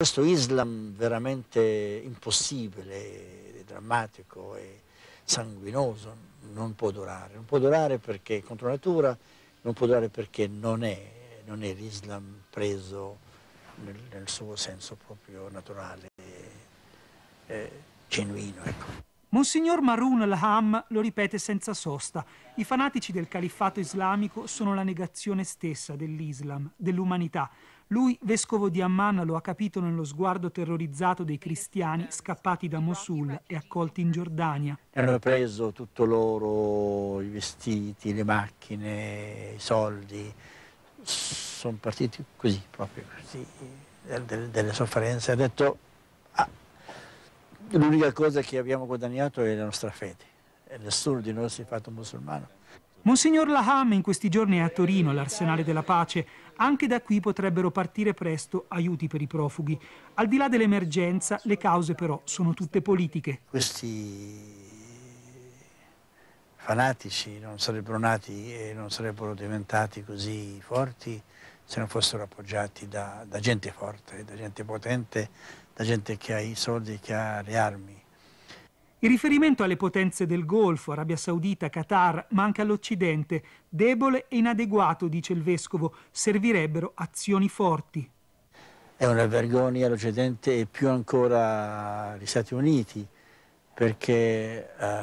Questo Islam veramente impossibile, drammatico e sanguinoso non può durare, non può durare perché è contro natura, non può durare perché non è, non è l'Islam preso nel, nel, suo senso proprio naturale, eh, genuino. Ecco. Monsignor Marun al-Ham lo ripete senza sosta. I fanatici del califfato islamico sono la negazione stessa dell'Islam, dell'umanità. Lui, vescovo di Amman, lo ha capito nello sguardo terrorizzato dei cristiani scappati da Mosul e accolti in Giordania. Hanno preso tutto loro, i vestiti, le macchine, i soldi. Sono partiti così, proprio così, delle sofferenze. Ha detto L'unica cosa che abbiamo guadagnato è la nostra fede e nessuno di noi si è fatto musulmano. Monsignor Laham in questi giorni è a Torino, l'Arsenale della Pace. Anche da qui potrebbero partire presto aiuti per i profughi. Al di là dell'emergenza, le cause però sono tutte politiche. Questi fanatici non sarebbero nati e non sarebbero diventati così forti se non fossero appoggiati da, da gente forte, da gente potente, la gente che ha i soldi, che ha le armi. Il riferimento alle potenze del Golfo, Arabia Saudita, Qatar, ma anche all'Occidente, debole e inadeguato, dice il Vescovo, servirebbero azioni forti. È una vergogna l'Occidente e più ancora gli Stati Uniti, perché eh,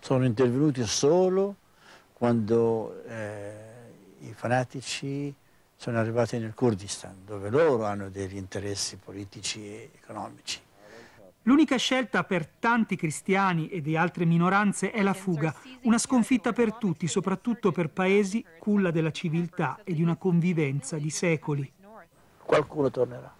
sono intervenuti solo quando eh, i fanatici sono arrivati nel Kurdistan, dove loro hanno degli interessi politici e economici. L'unica scelta per tanti cristiani e di altre minoranze è la fuga, una sconfitta per tutti, soprattutto per paesi culla della civiltà e di una convivenza di secoli. Qualcuno tornerà.